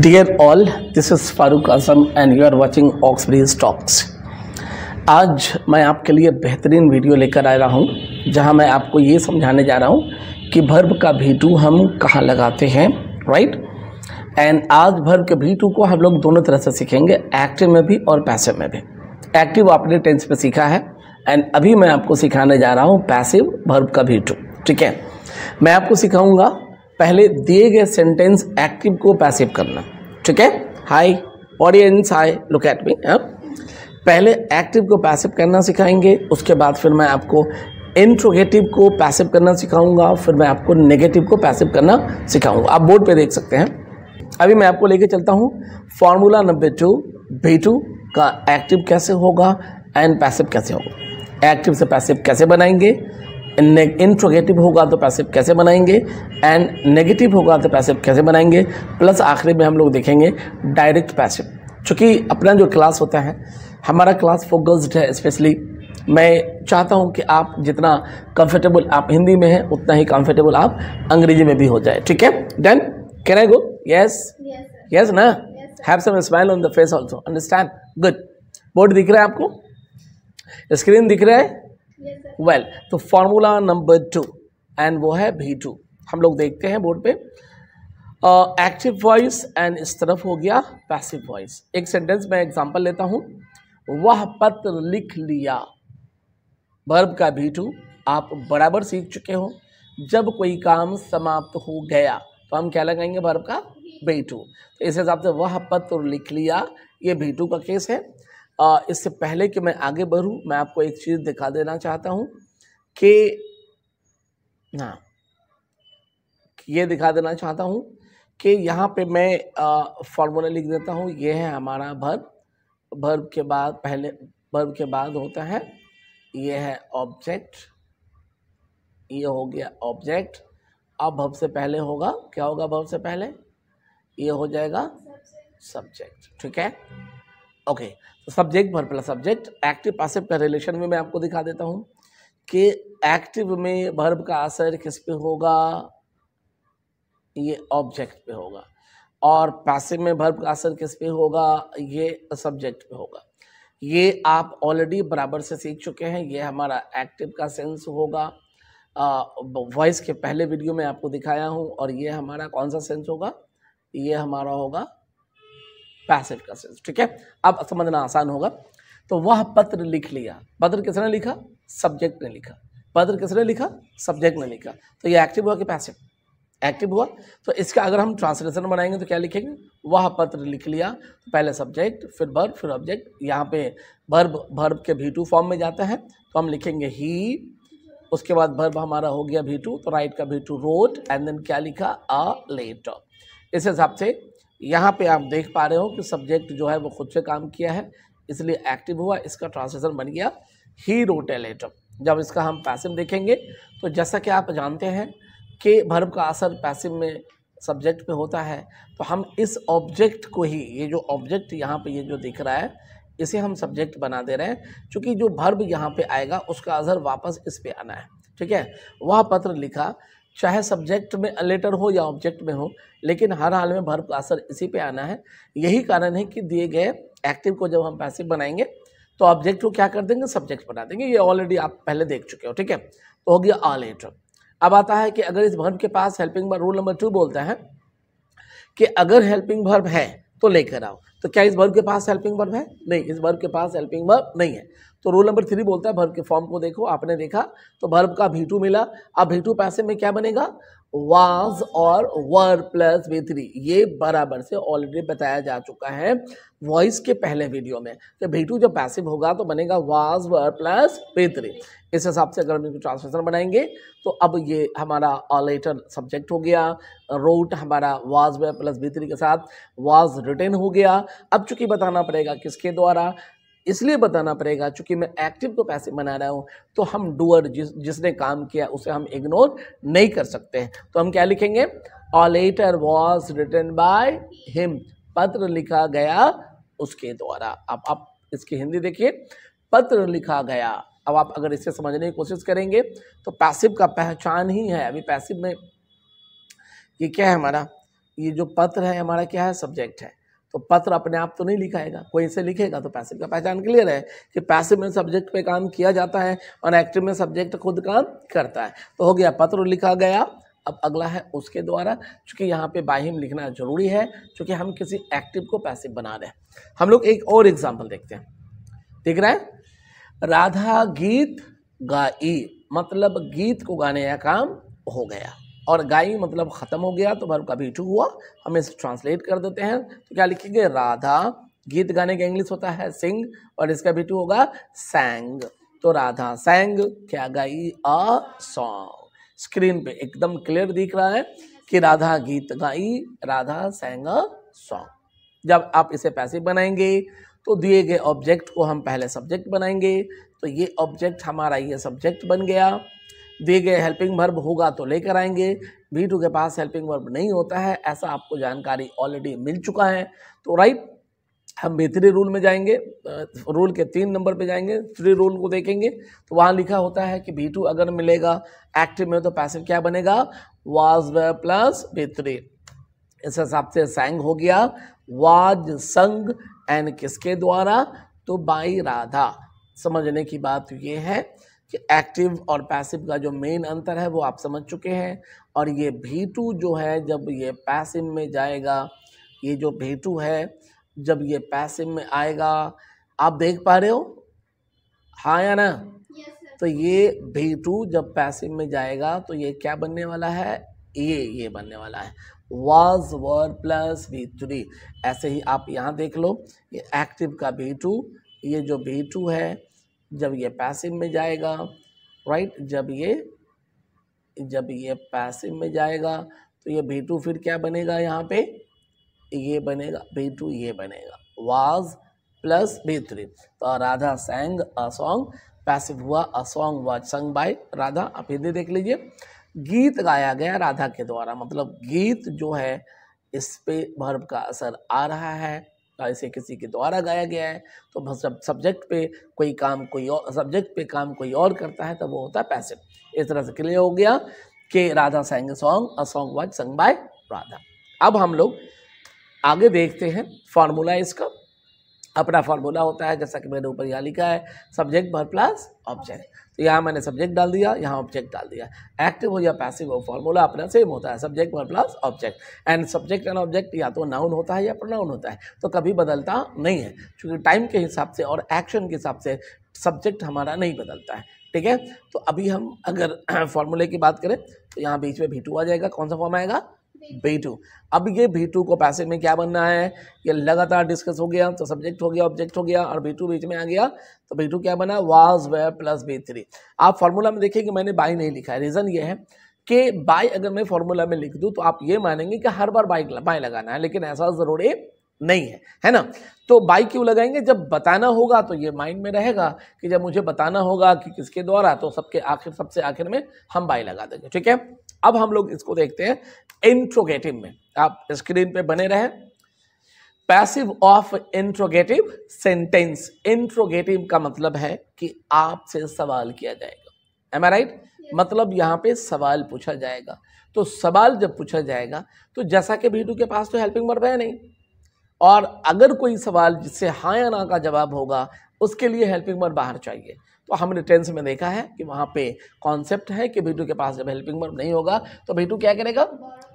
Dear all this is Farooq Azam and you are watching Oxbridge Talks आज मैं आपके लिए बेहतरीन वीडियो लेकर आया हूँ जहाँ मैं आपको ये समझाने जा रहा हूँ कि भर्ब का भीटू हम कहाँ लगाते हैं राइट एंड आज भर्ब के भीटू को हम लोग दोनों तरह से सीखेंगे एक्टिव में भी और पैसिव में भी एक्टिव आपने टेंस पे सीखा है एंड अभी मैं आपको सिखाने जा रहा हूँ पैसिव भर्ब का भीटू ठीक है मैं आपको सिखाऊंगा पहले दिए गए सेंटेंस एक्टिव को पैसिव करना ठीक है hi audience hi look at me पहले एक्टिव को पैसिव करना सिखाएंगे उसके बाद फिर मैं आपको इंट्रोगेटिव को पैसिव करना सिखाऊंगा फिर मैं आपको नेगेटिव को पैसिव करना सिखाऊंगा आप बोर्ड पे देख सकते हैं अभी मैं आपको लेके चलता हूँ फार्मूला नंबर टू भी टू का एक्टिव कैसे होगा एंड पैसिव कैसे होगा एक्टिव से पैसिव कैसे बनाएंगे इंट्रोगेटिव होगा तो पैसिव कैसे बनाएंगे एंड नेगेटिव होगा तो पैसिव कैसे बनाएंगे प्लस आखिरी में हम लोग देखेंगे डायरेक्ट पैसिव चूँकि अपना जो क्लास होता है हमारा क्लास फोकस्ड है स्पेशली मैं चाहता हूं कि आप जितना कंफर्टेबल आप हिंदी में हैं उतना ही कंफर्टेबल आप अंग्रेजी में भी हो जाए ठीक है done can I go yes yes ना have some smile on the face also understand good board दिख रहा है आपको स्क्रीन दिख रहा है वेल तो फार्मूला नंबर टू एंड वो है भी टू हम लोग देखते हैं बोर्ड पे एक्टिव वॉइस एंड इस तरफ हो गया पैसिव वॉइस एक सेंटेंस मैं एग्जांपल लेता हूं वह पत्र लिख लिया वर्ब का भी टू आप बराबर सीख चुके हो जब कोई काम समाप्त हो गया तो हम क्या लगाएंगे भर्ब का बेटू तो इस हिसाब से वह पत्र लिख लिया ये भीटू का केस है इससे पहले कि मैं आगे बढ़ूँ मैं आपको एक चीज़ दिखा देना चाहता हूँ कि हाँ ये दिखा देना चाहता हूँ कि यहाँ पे मैं फार्मूला लिख देता हूँ ये है हमारा भर्ब भर्ब के बाद पहले भर्ब के बाद होता है ये है ऑब्जेक्ट ये हो गया ऑब्जेक्ट अब भव से पहले होगा क्या होगा भव से पहले ये हो जाएगा सब्जेक्ट ठीक है ओके सब्जेक्ट भर प्लस सब्जेक्ट एक्टिव पासिव का रिलेशन में मैं आपको दिखा देता हूँ कि एक्टिव में वर्ब का असर किस पे होगा ये ऑब्जेक्ट पे होगा और पैसिव में वर्ब का असर किस पे होगा ये सब्जेक्ट पे होगा ये आप ऑलरेडी बराबर से सीख चुके हैं ये हमारा एक्टिव का सेंस होगा वॉइस के पहले वीडियो में आपको दिखाया हूँ और ये हमारा कौन सा सेंस होगा ये हमारा होगा पैसेज का सेंस ठीक है अब समझना आसान होगा तो वह पत्र लिख लिया पत्र किसने लिखा सब्जेक्ट ने लिखा पत्र किसने लिखा सब्जेक्ट ने लिखा तो ये एक्टिव हुआ कि पैसिव एक्टिव हुआ तो इसका अगर हम ट्रांसलेशन बनाएंगे तो क्या लिखेंगे वह पत्र लिख लिया तो पहले सब्जेक्ट फिर वर्ब फिर ऑब्जेक्ट यहाँ पे वर्ब वर्ब के भी टू फॉर्म में जाता है तो हम लिखेंगे ही उसके बाद वर्ब हमारा हो गया भी टू तो राइट का भी टू रोट एंड देन क्या लिखा अ लेटर इस हिसाब से यहाँ पे आप देख पा रहे हो कि सब्जेक्ट जो है वो खुद से काम किया है इसलिए एक्टिव हुआ इसका ट्रांसलेशन बन गया ही रोटेलेट जब इसका हम पैसिव देखेंगे तो जैसा कि आप जानते हैं कि भर्ब का असर पैसिव में सब्जेक्ट पे होता है तो हम इस ऑब्जेक्ट को ही ये जो ऑब्जेक्ट यहाँ पे ये जो दिख रहा है इसे हम सब्जेक्ट बना दे रहे हैं क्योंकि जो भर्ब यहाँ पे आएगा उसका असर वापस इस पे आना है ठीक है वह पत्र लिखा चाहे सब्जेक्ट में लेटर हो या ऑब्जेक्ट में हो लेकिन हर हाल में वर्ब का असर इसी पे आना है यही कारण है कि दिए गए एक्टिव को जब हम पैसिव बनाएंगे तो ऑब्जेक्ट को क्या कर देंगे सब्जेक्ट बना देंगे ये ऑलरेडी आप पहले देख चुके हो ठीक है तो हो गया आ लेटर अब आता है कि अगर इस भर्ब के पास helping verb rule number two बोलता है कि अगर हेल्पिंग भर्व है तो लेकर आओ तो क्या इस वर्ग के पास हेल्पिंग वर्ब है नहीं इस वर्ग के पास हेल्पिंग वर्ब नहीं है तो रूल नंबर थ्री बोलता है वर्ब के फॉर्म को देखो आपने देखा तो वर्ब का भीटू मिला अब भीटू पैसे में क्या बनेगा वाज और वर प्लस वे थ्री ये बराबर से ऑलरेडी बताया जा चुका है वॉइस के पहले वीडियो में तो टू जब पैसिव होगा तो बनेगा was were plus V three इस हिसाब से अगर हम इनको ट्रांसलेशन बनाएंगे तो अब ये हमारा ऑलेटर सब्जेक्ट हो गया रोट हमारा was were plus V three के साथ वाज रिटर्न हो गया अब चूंकि बताना पड़ेगा किसके द्वारा इसलिए बताना पड़ेगा चूंकि मैं एक्टिव को पैसे बना रहा हूँ तो हम डूअर जिस जिसने काम किया उसे हम इग्नोर नहीं कर सकते हैं तो हम क्या लिखेंगे a letter was written by him पत्र लिखा गया उसके द्वारा अब आप इसकी हिंदी देखिए पत्र लिखा गया अब आप अगर इसे समझने की कोशिश करेंगे तो पैसिव का पहचान ही है अभी पैसिव में ये क्या है हमारा ये जो पत्र है हमारा क्या है सब्जेक्ट है तो पत्र अपने आप तो नहीं लिखाएगा कोई इसे लिखेगा तो पैसिव का पहचान क्लियर है कि पैसिव में सब्जेक्ट पे काम किया जाता है और एक्टिव में सब्जेक्ट खुद काम करता है तो हो गया पत्र लिखा गया अब अगला है उसके द्वारा चूंकि यहाँ पे बाहिम लिखना जरूरी है चूंकि हम किसी एक्टिव को पैसिव बना रहे हैं हम लोग एक और एग्जाम्पल देखते हैं देख रहा है राधा गीत गाई मतलब गीत को गाने का काम हो गया और गाई मतलब ख़त्म हो गया तो वर्ब का भी टू हुआ हम इसे ट्रांसलेट कर देते हैं तो क्या लिखेंगे राधा गीत गाने का इंग्लिश होता है सिंग और इसका भी टू होगा सैंग तो राधा सैंग क्या गाई अ सॉन्ग स्क्रीन पे एकदम क्लियर दिख रहा है कि राधा गीत गाई राधा सैंग अ सॉन्ग जब आप इसे पैसे बनाएंगे तो दिए गए ऑब्जेक्ट को हम पहले सब्जेक्ट बनाएंगे तो ये ऑब्जेक्ट हमारा ये सब्जेक्ट बन गया दिए गए हेल्पिंग वर्ब होगा तो लेकर आएंगे वी टू के पास हेल्पिंग वर्ब नहीं होता है ऐसा आपको जानकारी ऑलरेडी मिल चुका है तो राइट हम बेहतरी रूल में जाएंगे रूल के तीन नंबर पे जाएंगे थ्री रूल को देखेंगे तो वहाँ लिखा होता है कि बी टू अगर मिलेगा एक्टिव में तो पैसिव क्या बनेगा वाज व प्लस बेहतरी इस हिसाब से सैंग हो गया वाज संग एंड किसके द्वारा तो बाई राधा समझने की बात ये है कि एक्टिव और पैसिव का जो मेन अंतर है वो आप समझ चुके हैं और ये भी टू जो है जब ये पैसिव में जाएगा ये जो भी टू है जब ये पैसिव में आएगा आप देख पा रहे हो हाँ या ना तो ये भी टू जब पैसिव में जाएगा तो ये क्या बनने वाला है ये ये बनने वाला है was were plus V three ऐसे ही आप यहाँ देख लो ये एक्टिव का भी टू ये जो भी टू है जब ये पैसिव में जाएगा राइट जब ये जब ये पैसिव में जाएगा तो ये भी टू फिर क्या बनेगा यहाँ पे ये बनेगा भी टू ये बनेगा वाज प्लस भी थ्री तो Radha sang a song passive हुआ a song was sung by Radha आप हिंदी देख लीजिए गीत गाया गया राधा के द्वारा मतलब गीत जो है इस पे भर्व का असर आ रहा है इसे किसी के द्वारा गाया गया है तो सब सब्जेक्ट पे कोई काम कोई और सब्जेक्ट पे काम कोई और करता है तो वो होता है पैसिव इस तरह से क्लियर हो गया कि Radha sang song a song was sung by Radha अब हम लोग आगे देखते हैं फार्मूला इसका अपना फार्मूला होता है जैसा कि मैंने ऊपर यहाँ लिखा है सब्जेक्ट भर प्लस ऑब्जेक्ट तो यहाँ मैंने सब्जेक्ट डाल दिया यहाँ ऑब्जेक्ट डाल दिया एक्टिव हो या पैसिव हो फार्मूला अपना सेम होता है सब्जेक्ट भर plus object and subject and object या तो नाउन होता है या प्रोनाउन होता है तो कभी बदलता नहीं है क्योंकि टाइम के हिसाब से और एक्शन के हिसाब से सब्जेक्ट हमारा नहीं बदलता है ठीक है तो अभी हम अगर फार्मूले की बात करें तो यहाँ बीच में भी आ जाएगा कौन सा फॉर्म आएगा बी टू अब ये बी टू को पैसे में क्या बनना है ये लगातार डिस्कस हो गया तो सब्जेक्ट हो गया ऑब्जेक्ट हो गया और बी टू बीच में आ गया तो बी टू क्या बना was were plus V three आप फार्मूला में देखिए कि मैंने बाई नहीं लिखा है रीज़न ये है कि बाई अगर मैं फार्मूला में लिख दूँ तो आप ये मानेंगे कि हर बार बाई बाई लगाना है लेकिन ऐसा ज़रूरी नहीं है है ना तो बाई क्यों लगाएंगे जब बताना होगा तो ये माइंड में रहेगा कि जब मुझे बताना होगा कि किसके द्वारा तो सबके आखिर सबसे आखिर में हम बाई लगा देंगे ठीक है अब हम लोग इसको देखते हैं इंट्रोगेटिव में आप स्क्रीन पे बने रहे passive of interrogative sentence interrogative का मतलब है कि आपसे सवाल किया जाएगा एम आई राइट मतलब यहाँ पे सवाल पूछा जाएगा तो सवाल जब पूछा जाएगा तो जैसा कि भीटू के पास तो हेल्पिंग वर्ब है नहीं और अगर कोई सवाल जिससे हाँ या ना का जवाब होगा उसके लिए हेल्पिंग वर्ब बाहर चाहिए तो हमने टेंस में देखा है कि वहाँ पे कॉन्सेप्ट है कि बेटू के पास जब हेल्पिंग वर्ब नहीं होगा तो बेटू क्या करेगा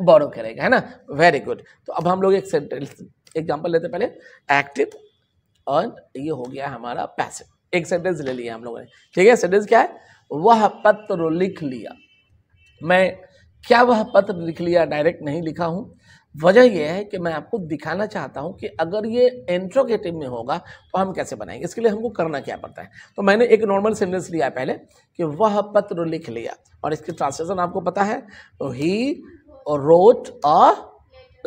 बोरो करेगा है ना वेरी गुड तो अब हम लोग एक सेंटेंस एग्जाम्पल लेते पहले एक्टिव और ये हो गया हमारा पैसिव एक सेंटेंस ले लिया हम लोगों ने ठीक है सेंटेंस क्या है वह पत्र लिख लिया मैं क्या वह पत्र लिख लिया डायरेक्ट नहीं लिखा हूँ वजह यह है कि मैं आपको दिखाना चाहता हूँ कि अगर ये एंट्रोगेटिव में होगा तो हम कैसे बनाएंगे इसके लिए हमको करना क्या पड़ता है तो मैंने एक नॉर्मल सेंटेंस लिया पहले कि वह पत्र लिख लिया और इसके ट्रांसलेशन आपको पता है तो ही रोट अ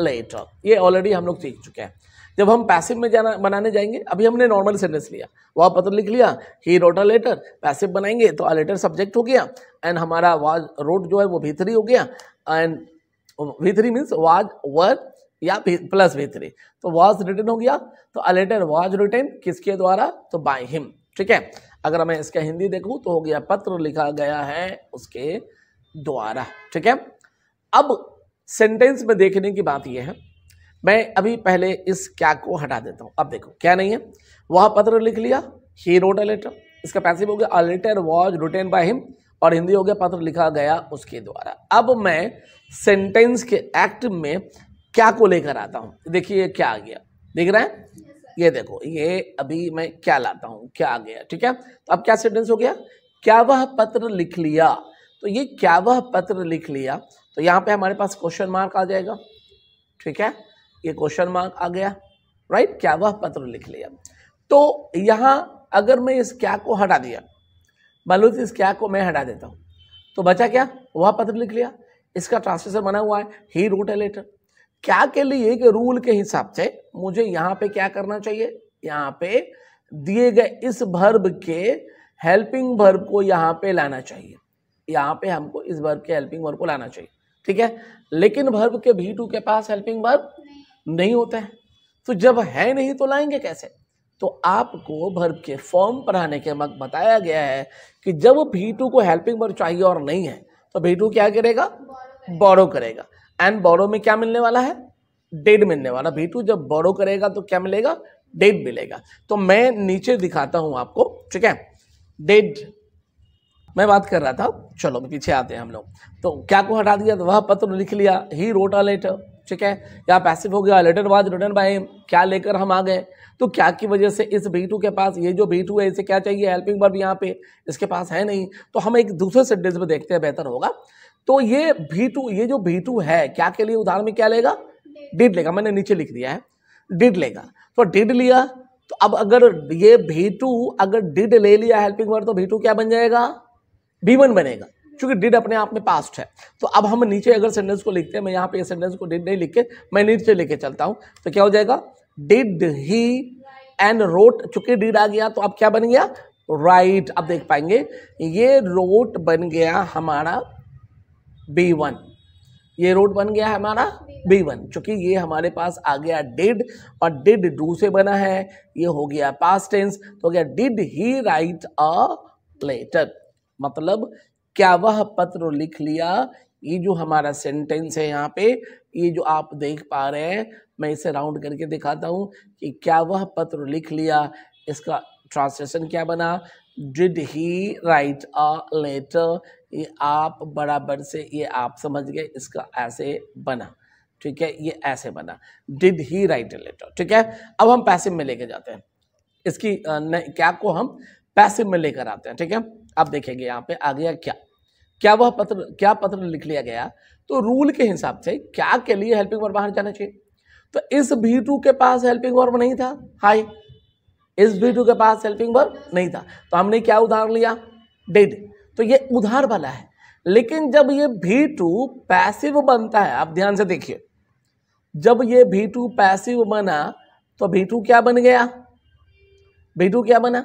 लेटर ये ऑलरेडी हम लोग सीख चुके हैं जब हम पैसिव में जाना बनाने जाएंगे अभी हमने नॉर्मल सेंटेंस लिया वह पत्र लिख लिया he wrote a letter passive बनाएंगे तो अ लेटर सब्जेक्ट हो गया एंड हमारा वाज रोट जो है वो भीतरी हो गया and v3 three means was या प्लस वी तो वॉज रिटर्न हो गया तो अ लेटर वॉज रिटर्न किसके द्वारा तो बाय हिम ठीक है अगर मैं इसका हिंदी देखूँ तो हो गया पत्र लिखा गया है उसके द्वारा ठीक है अब सेंटेंस में देखने की बात यह है मैं अभी पहले इस क्या को हटा देता हूँ अब देखो क्या नहीं है वह पत्र लिख लिया ही रोट अ लेटर इसका पैसिव हो गया a letter was written by him और हिंदी योग्य पत्र लिखा गया उसके द्वारा अब मैं सेंटेंस के एक्ट में क्या को लेकर आता हूँ देखिए क्या आ गया देख रहे हैं ये देखो ये अभी मैं क्या लाता हूँ क्या आ गया ठीक है तो अब क्या सेंटेंस हो गया क्या वह पत्र लिख लिया तो ये क्या वह पत्र लिख लिया तो यहाँ पे हमारे पास क्वेश्चन मार्क आ जाएगा ठीक है ये क्वेश्चन मार्क आ गया राइट क्या वह पत्र लिख लिया तो यहाँ अगर मैं इस क्या को हटा दिया बालूज इस क्या को मैं हटा देता हूँ तो बचा क्या वह पत्र लिख लिया इसका ट्रांसलेशन बना हुआ है ही रूट ए लेटर क्या के लिए कि रूल के हिसाब से मुझे यहाँ पे क्या करना चाहिए यहाँ पे दिए गए इस भर्ब के हेल्पिंग भर्ब को यहाँ पे लाना चाहिए यहाँ पे हमको इस भर्ब के हेल्पिंग वर्ब को लाना चाहिए ठीक है लेकिन भर्ब के भी टू के पास हेल्पिंग वर्ब नहीं होता है तो जब है नहीं तो लाएंगे कैसे तो आपको भर्ब के फॉर्म आने के मत बताया गया है कि जब भी टू को हेल्पिंग वर्ब चाहिए और नहीं है तो भी टू क्या करेगा बोरो करेगा एंड बोरो में क्या मिलने वाला है डेड मिलने वाला भी टू जब बोरो करेगा तो क्या मिलेगा डेड मिलेगा तो मैं नीचे दिखाता हूं आपको ठीक है डेड मैं बात कर रहा था चलो पीछे आते हैं हम लोग तो क्या को हटा दिया तो वह पत्र लिख लिया ही रोटा लेटर ठीक है या पैसिव हो गया लेटर वाज रिटर्न बाय क्या लेकर हम आ गए तो क्या की वजह से इस बी के पास ये जो बी है इसे क्या चाहिए हेल्पिंग वर्ब यहाँ पे इसके पास है नहीं तो हम एक दूसरे सेंटेंस में देखते हैं बेहतर होगा तो ये बी ये जो बी है क्या के लिए उदाहरण में क्या लेगा डिड लेगा मैंने नीचे लिख दिया है डिड लेगा तो डिड लिया तो अब अगर ये भी अगर डिड ले लिया हेल्पिंग वर्ड तो भी क्या बन जाएगा बी बनेगा क्योंकि डिड अपने आप में पास्ट है तो अब हम नीचे अगर सेंटेंस को लिखते हैं मैं यहाँ पे सेंटेंस को डिड नहीं लिख के मैं नीचे लेके चलता हूँ तो क्या हो जाएगा डिड ही एंड रोट चूंकि डिड आ गया तो अब क्या बन गया राइट right, अब देख पाएंगे ये रोट बन गया हमारा बी वन ये रोट बन गया हमारा बी वन चूंकि ये हमारे पास आ गया डिड और डिड डू से बना है ये हो गया पास्ट टेंस तो हो गया did he write a letter मतलब क्या वह पत्र लिख लिया ये जो हमारा सेंटेंस है यहाँ पे ये जो आप देख पा रहे हैं मैं इसे राउंड करके दिखाता हूँ कि क्या वह पत्र लिख लिया इसका ट्रांसलेशन क्या बना did he write a letter ये आप बराबर से ये आप समझ गए इसका ऐसे बना ठीक है ये ऐसे बना did he write a letter ठीक है अब हम पैसे में लेके जाते हैं इसकी क्या को हम पैसे में लेकर आते हैं ठीक है आप देखेंगे यहाँ पे आ गया क्या क्या वह पत्र क्या पत्र लिख लिया गया तो रूल के हिसाब से क्या के लिए हेल्पिंग वर्ब बाहर जाना चाहिए तो इस भी टू के पास हेल्पिंग वर्ब नहीं था हाई इस भी टू के पास हेल्पिंग वर्ब नहीं था तो हमने क्या उदाहरण लिया डेड तो ये उधार वाला है लेकिन जब ये भी टू पैसिव बनता है आप ध्यान से देखिए जब ये भी टू पैसिव बना तो भी टू क्या बन गया भी टू क्या बना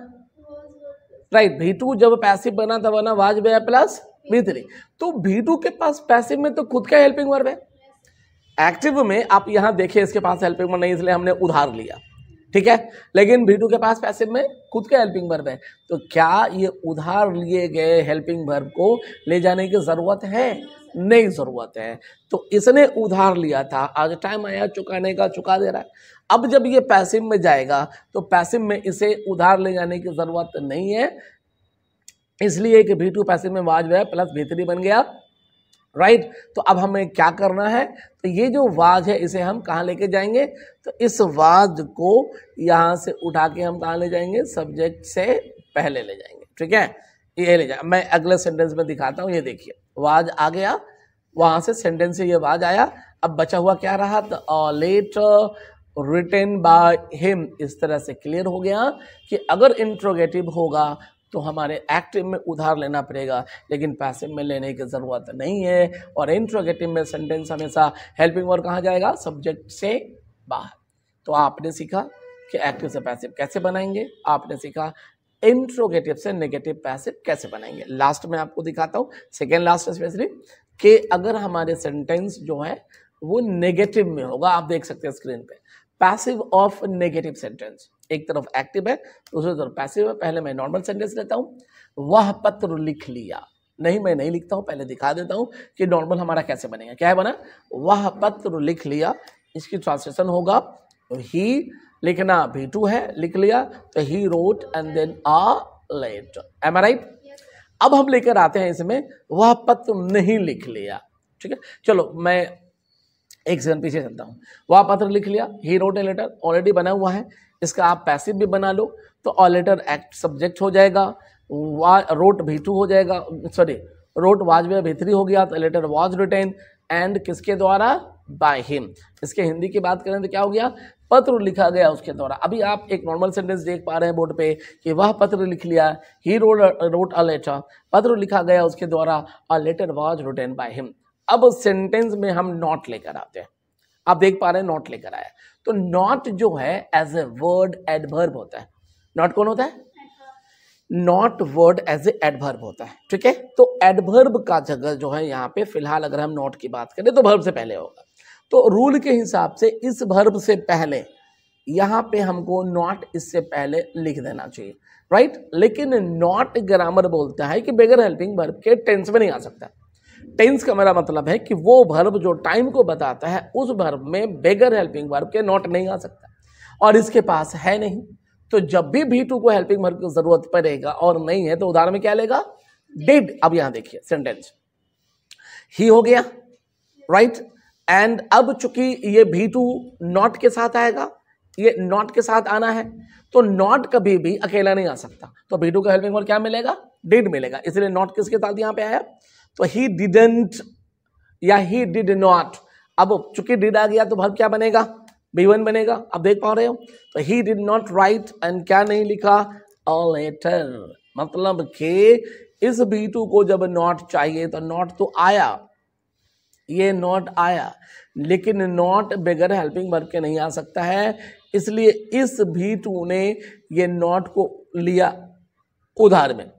राइट भी टू जब पैसिव बना तो बना वाज प्लस भी थ्री तो भी टू के पास पैसिव में तो खुद का हेल्पिंग वर्ब है एक्टिव में आप यहां देखिए इसके पास हेल्पिंग वर्ब नहीं इसलिए हमने उधार लिया ठीक है लेकिन भी टू के पास पैसिव में खुद का हेल्पिंग वर्ब है तो क्या ये उधार लिए गए हेल्पिंग वर्ब को ले जाने की ज़रूरत है नहीं ज़रूरत है तो इसने उधार लिया था आज टाइम आया चुकाने का चुका दे रहा है अब जब ये पैसिव में जाएगा तो पैसिव में इसे उधार ले जाने की ज़रूरत नहीं है इसलिए कि भी टू पैसे में वाज है प्लस भीतरी बन गया राइट right? तो अब हमें क्या करना है तो ये जो वाज है इसे हम कहाँ लेके जाएंगे तो इस वाज को यहाँ से उठा के हम कहाँ ले जाएंगे सब्जेक्ट से पहले ले जाएंगे ठीक है ये ले जाए मैं अगले सेंटेंस में दिखाता हूँ ये देखिए वाज आ गया वहाँ से सेंटेंस से ये वाज आया अब बचा हुआ क्या रहा तो लेट रिटेन बाय हिम इस तरह से क्लियर हो गया कि अगर इंट्रोगेटिव होगा तो हमारे एक्टिव में उधार लेना पड़ेगा लेकिन पैसिव में लेने की ज़रूरत नहीं है और इंट्रोगेटिव में सेंटेंस हमेशा हेल्पिंग वर्ड कहाँ जाएगा सब्जेक्ट से बाहर तो आपने सीखा कि एक्टिव से पैसिव कैसे बनाएंगे आपने सीखा इंट्रोगेटिव से नेगेटिव पैसिव कैसे बनाएंगे लास्ट में आपको दिखाता हूँ सेकेंड लास्ट स्पेशली कि अगर हमारे सेंटेंस जो है वो नेगेटिव में होगा आप देख सकते हैं स्क्रीन पे पैसिव ऑफ नेगेटिव सेंटेंस एक तरफ एक्टिव है दूसरी तरफ पैसिव है पहले मैं नॉर्मल सेंटेंस लेता हूँ वह पत्र लिख लिया नहीं मैं नहीं लिखता हूँ पहले दिखा देता हूँ कि नॉर्मल हमारा कैसे बनेगा क्या है बना वह पत्र लिख लिया इसकी ट्रांसलेशन होगा ही लिखना भी टू है लिख लिया तो he wrote and then a let M write अब हम लेकर आते हैं इसमें वह पत्र नहीं लिख लिया ठीक है चलो मैं एक सेकंड पीछे चलता हूँ वह पत्र लिख लिया he wrote a letter already बना हुआ है इसका आप पैसिव भी बना लो तो ऑल लेटर एक्ट सब्जेक्ट हो जाएगा वा रोट भी हो जाएगा सॉरी रोट वाज में भीतरी हो गया तो लेटर वाज रिटेन एंड किसके द्वारा बाय हिम इसके हिंदी की बात करें तो क्या हो गया पत्र लिखा गया उसके द्वारा अभी आप एक नॉर्मल सेंटेंस देख पा रहे हैं बोर्ड पे कि वह पत्र लिख लिया he wrote wrote a letter पत्र लिखा गया उसके द्वारा a letter was written by him अब सेंटेंस में हम नॉट लेकर आते हैं आप देख पा रहे हैं नॉट लेकर आया तो नॉट जो है एज ए वर्ड एडवर्ब होता है नॉट कौन होता है not word as a adverb होता है ठीक है तो एडवर्ब का जगह जो है यहाँ पे फिलहाल अगर हम नॉट की बात करें तो वर्ब से पहले होगा तो रूल के हिसाब से इस भर्ब से पहले यहाँ पे हमको नॉट इससे पहले लिख देना चाहिए राइट लेकिन नॉट ग्रामर बोलता है कि बेगर हेल्पिंग वर्ब के टेंस में नहीं आ सकता टेंस का मेरा मतलब है कि वो भर्व जो टाइम को बताता है उस भर्व में बेगर हेल्पिंग भर्ब के नॉट नहीं आ सकता और इसके पास है नहीं तो जब भी भी टू को हेल्पिंग भर्ब की जरूरत पड़ेगा और नहीं है तो उदाहरण में क्या लेगा डिड अब यहां देखिए सेंटेंस ही हो गया राइट right? एंड अब चूंकि ये भी टू नॉट के साथ आएगा ये नॉट के साथ आना है तो नॉट कभी भी अकेला नहीं आ सकता तो भी टू का हेल्पिंग वर्ड क्या मिलेगा डिड मिलेगा इसलिए नॉट किसके साथ यहां पे आया तो ही डिडेंट या ही डिड नॉट अब चूंकि डिड आ गया तो भर क्या बनेगा बी वन बनेगा अब देख पा रहे हो तो he did not write and क्या नहीं लिखा अ लेटर मतलब के इस बी टू को जब नॉट चाहिए तो नॉट तो आया ये नॉट आया लेकिन नॉट बगैर हेल्पिंग वर्ब के नहीं आ सकता है इसलिए इस भी टू ने ये नॉट को लिया उधार में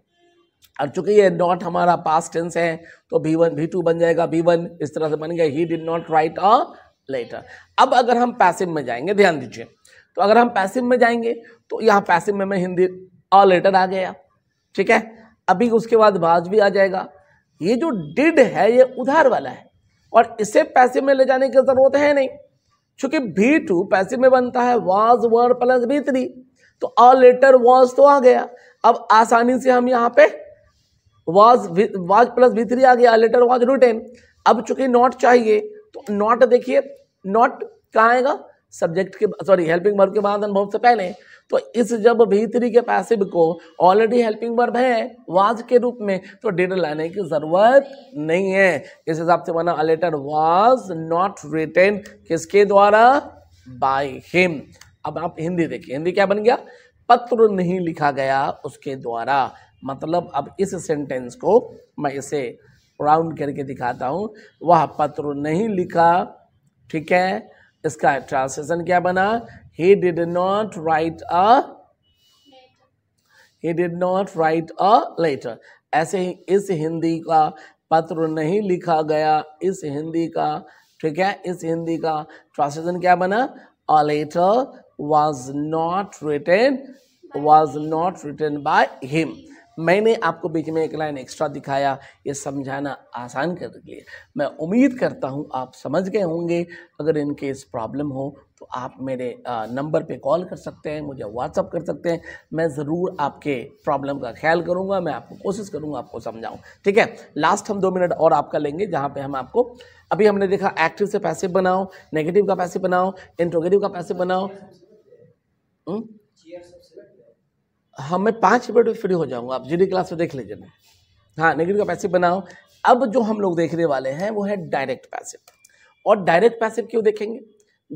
और चूंकि ये नॉट हमारा पास्ट टेंस है तो भी वन भी टू बन जाएगा बी वन इस तरह से बन गया he did not write a letter अब अगर हम पैसिव में जाएंगे ध्यान दीजिए तो अगर हम पैसिव में जाएंगे तो यहाँ पैसिव में मैं हिंदी अ लेटर आ गया ठीक है अभी उसके बाद भाज भी आ जाएगा ये जो डिड है ये उधार वाला है और इसे पैसिव में ले जाने की ज़रूरत है नहीं चूंकि भी टू पैसिव में बनता है was were plus V three तो अ लेटर वाज तो आ गया अब आसानी से हम यहाँ पे was was plus V three आ गया लेटर वाज रूट एन अब चूंकि नॉट चाहिए तो नॉट देखिए नॉट कहाँ आएगा सब्जेक्ट के सॉरी हेल्पिंग वर्ब के बाद अनुभव से पहले तो इस जब भी थ्री के पैसिव को ऑलरेडी हेल्पिंग वर्ब है वाज के रूप में तो डिड लाने की ज़रूरत नहीं है इस हिसाब से बना लेटर वाज नॉट रिटेन किसके द्वारा बाय हिम अब आप हिंदी देखिए हिंदी क्या बन गया पत्र नहीं लिखा गया उसके द्वारा मतलब अब इस सेंटेंस को मैं इसे राउंड करके दिखाता हूँ वह पत्र नहीं लिखा ठीक है इसका ट्रांसलेशन क्या बना he did not write a he did not write a letter ऐसे ही इस हिंदी का पत्र नहीं लिखा गया इस हिंदी का ठीक है इस हिंदी का ट्रांसलेशन क्या बना a letter was not written was not written by him मैंने आपको बीच में एक लाइन एक्स्ट्रा दिखाया ये समझाना आसान कर के लिए मैं उम्मीद करता हूँ आप समझ गए होंगे अगर इनकेस प्रॉब्लम हो तो आप मेरे नंबर पे कॉल कर सकते हैं मुझे व्हाट्सअप कर सकते हैं मैं ज़रूर आपके प्रॉब्लम का ख्याल करूँगा मैं आपको कोशिश करूँगा आपको समझाऊँ ठीक है लास्ट हम दो मिनट और आपका लेंगे जहाँ पर हम आपको अभी हमने देखा एक्टिव से पैसे बनाओ नेगेटिव का पैसे बनाओ इंट्रोगेटिव का पैसे बनाओ हुँ? हम्म? हाँ मैं पाँच मिनट में फ्री हो जाऊंगा आप जी क्लास में देख लीजिए ना हाँ नेगेटिव का पैसिव बनाओ अब जो हम लोग देखने वाले हैं वो है डायरेक्ट पैसिव और डायरेक्ट पैसिव क्यों देखेंगे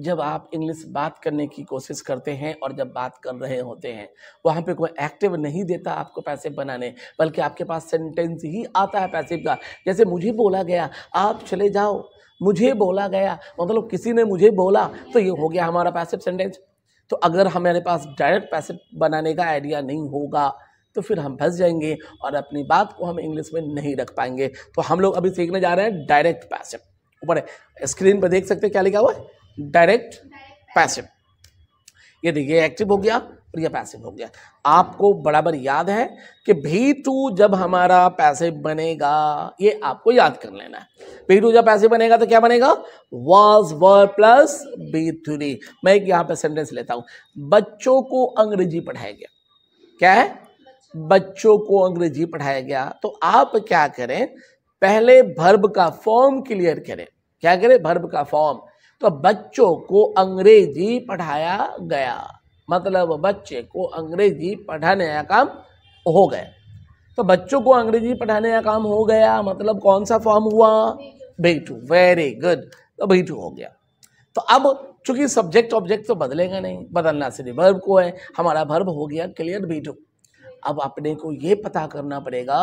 जब आप इंग्लिश बात करने की कोशिश करते हैं और जब बात कर रहे होते हैं वहाँ पे कोई एक्टिव नहीं देता आपको पैसे बनाने बल्कि आपके पास सेंटेंस ही आता है पैसे का जैसे मुझे बोला गया आप चले जाओ मुझे बोला गया मतलब किसी ने मुझे बोला तो ये हो गया हमारा पैसिव सेंटेंस तो अगर हमारे पास डायरेक्ट पैसे बनाने का आइडिया नहीं होगा तो फिर हम फंस जाएंगे और अपनी बात को हम इंग्लिश में नहीं रख पाएंगे तो हम लोग अभी सीखने जा रहे हैं डायरेक्ट पैसे ऊपर स्क्रीन पर देख सकते हैं क्या लिखा हुआ है डायरेक्ट पैसे ये देखिए एक्टिव हो गया और ये पैसिव हो गया आपको बराबर याद है कि भी टू जब हमारा पैसिव बनेगा ये आपको याद कर लेना है भी टू जब पैसिव बनेगा तो क्या बनेगा was were plus V three मैं एक यहाँ पे सेंटेंस लेता हूँ बच्चों को अंग्रेजी पढ़ाया गया क्या है बच्चों को अंग्रेजी पढ़ाया गया तो आप क्या करें पहले भर्ब का फॉर्म क्लियर करें क्या करें भर्ब का फॉर्म तो बच्चों को अंग्रेजी पढ़ाया गया मतलब बच्चे को अंग्रेजी पढ़ाने का काम हो गया तो बच्चों को अंग्रेजी पढ़ाने का काम हो गया मतलब कौन सा फॉर्म हुआ बेटू वेरी गुड तो बेटू हो गया तो अब चूंकि सब्जेक्ट ऑब्जेक्ट तो बदलेगा नहीं बदलना सिर्फ वर्ब को है हमारा वर्ब हो गया क्लियर बेटू अब अपने को ये पता करना पड़ेगा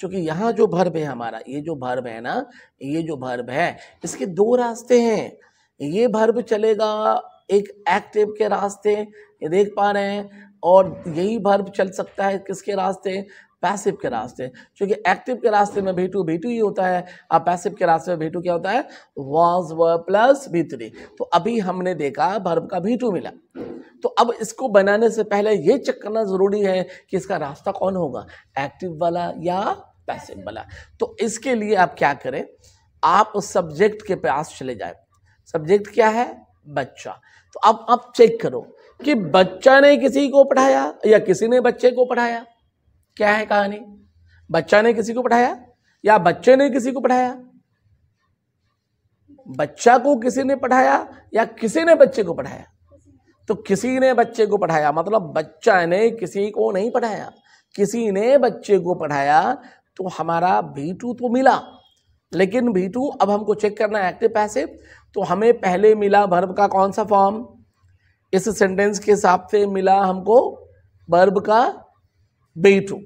क्योंकि यहाँ जो भर्ब है हमारा ये जो भर्ब है ना ये जो भर्ब है इसके दो रास्ते हैं ये भर्ब चलेगा एक एक्टिव के रास्ते ये देख पा रहे हैं और यही भर्व चल सकता है किसके रास्ते पैसिव के रास्ते क्योंकि एक्टिव के रास्ते में भीटू भेटू ही होता है अब पैसिव के रास्ते में भीटू क्या होता है वॉज व प्लस भीतरी तो अभी हमने देखा भर्व का भीटू मिला तो अब इसको बनाने से पहले ये चेक करना ज़रूरी है कि इसका रास्ता कौन होगा एक्टिव वाला या पैसिव वाला तो इसके लिए आप क्या करें आप उस सब्जेक्ट के पास चले जाए सब्जेक्ट क्या है बच्चा तो अब आप चेक करो कि बच्चा ने किसी को पढ़ाया या किसी ने बच्चे को पढ़ाया क्या है कहानी बच्चा ने किसी को पढ़ाया या बच्चे ने किसी को पढ़ाया बच्चा को किसी ने पढ़ाया या किसी ने बच्चे को पढ़ाया तो किसी ने बच्चे को पढ़ाया मतलब बच्चा ने किसी को नहीं पढ़ाया किसी ने बच्चे को पढ़ाया तो हमारा टू तो मिला लेकिन टू अब हमको चेक करना है एक्टिव पैसे तो हमें पहले मिला भर्व का कौन सा फॉर्म इस सेंटेंस के हिसाब से मिला हमको बर्ब का बेटू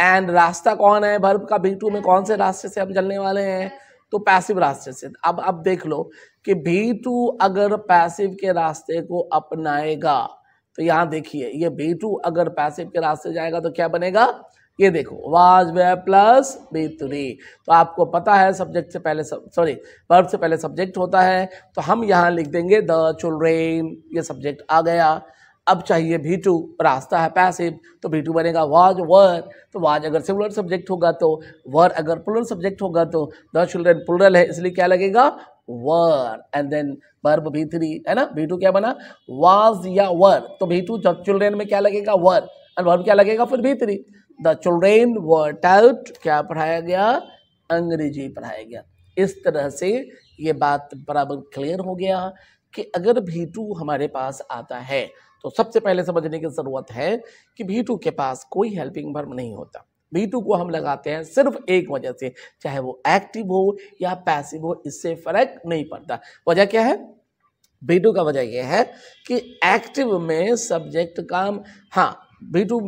एंड रास्ता कौन है बर्ब का बेटू में कौन से रास्ते से हम चलने वाले हैं तो पैसिव रास्ते से अब अब देख लो कि भी टू अगर पैसिव के रास्ते को अपनाएगा तो यहां देखिए ये भी टू अगर पैसिव के रास्ते जाएगा तो क्या बनेगा ये देखो वाज वे प्लस बेतुनी तो आपको पता है सब्जेक्ट से पहले सॉरी वर्ब से पहले सब्जेक्ट होता है तो हम यहाँ लिख देंगे द चिल्ड्रेन ये सब्जेक्ट आ गया अब चाहिए भी टू रास्ता है पैसिव तो भी टू बनेगा वाज वर तो वाज अगर सिमुलर सब्जेक्ट होगा तो वर अगर पुलर सब्जेक्ट होगा तो द चिल्ड्रेन पुलरल है इसलिए क्या लगेगा were and then verb V three है ना भी टू क्या बना वाज या वर तो भी टू जब चिल्ड्रेन में क्या लगेगा वर एंड वर्ब क्या लगेगा फिर V three the children were taught क्या पढ़ाया गया अंग्रेजी पढ़ाया गया इस तरह से ये बात बराबर क्लियर हो गया कि अगर भी टू हमारे पास आता है तो सबसे पहले समझने की ज़रूरत है कि भी टू के पास कोई हेल्पिंग वर्ब नहीं होता भी टू को हम लगाते हैं सिर्फ एक वजह से चाहे वो एक्टिव हो या पैसिव हो इससे फर्क नहीं पड़ता वजह क्या है भी टू का वजह यह है कि एक्टिव में सब्जेक्ट काम हाँ भी टू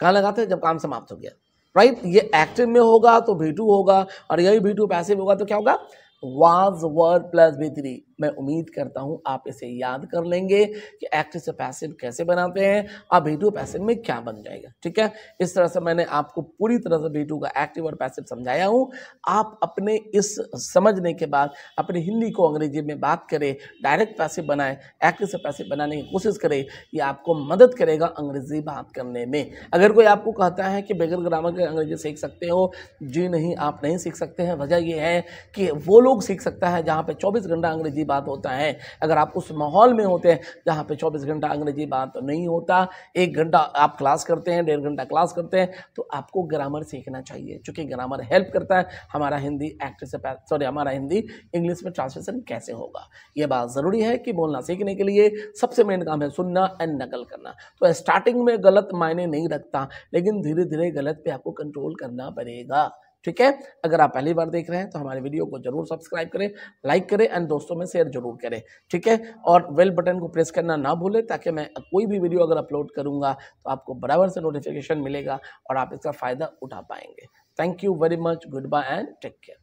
कहाँ लगाते हैं जब काम समाप्त हो गया राइट ये एक्टिव में होगा तो भी होगा और यही भी टू पैसिव होगा तो क्या होगा was were plus V three मैं उम्मीद करता हूँ आप इसे याद कर लेंगे कि एक्टिव से पैसिव कैसे बनाते हैं और बी टू पैसिव में क्या बन जाएगा ठीक है इस तरह से मैंने आपको पूरी तरह से बी टू का एक्टिव और पैसिव समझाया हूँ आप अपने इस समझने के बाद अपने हिंदी को अंग्रेजी में बात करें डायरेक्ट पैसिव बनाए एक्टिव से पैसिव बनाने की कोशिश करें ये आपको मदद करेगा अंग्रेजी बात करने में अगर कोई आपको कहता है कि बगैर ग्रामर के अंग्रेजी सीख सकते हो जी नहीं आप नहीं सीख सकते हैं वजह यह है कि वो लोग लोग सीख सकता है जहाँ पे 24 घंटा अंग्रेजी बात होता है अगर आप उस माहौल में होते हैं जहाँ पे 24 घंटा अंग्रेजी बात नहीं होता एक घंटा आप क्लास करते हैं डेढ़ घंटा क्लास करते हैं तो आपको ग्रामर सीखना चाहिए चूँकि ग्रामर हेल्प करता है हमारा हिंदी एक्ट से सॉरी हमारा हिंदी इंग्लिश में ट्रांसलेशन कैसे होगा ये बात ज़रूरी है कि बोलना सीखने के लिए सबसे मेन काम है सुनना एंड नकल करना तो स्टार्टिंग में गलत मायने नहीं रखता लेकिन धीरे धीरे गलत पर आपको कंट्रोल करना पड़ेगा ठीक है अगर आप पहली बार देख रहे हैं तो हमारे वीडियो को जरूर सब्सक्राइब करें लाइक करें एंड दोस्तों में शेयर जरूर करें ठीक है और वेल बटन को प्रेस करना ना भूलें ताकि मैं कोई भी वीडियो अगर अपलोड करूंगा तो आपको बराबर से नोटिफिकेशन मिलेगा और आप इसका फ़ायदा उठा पाएंगे thank you very much good bye and take care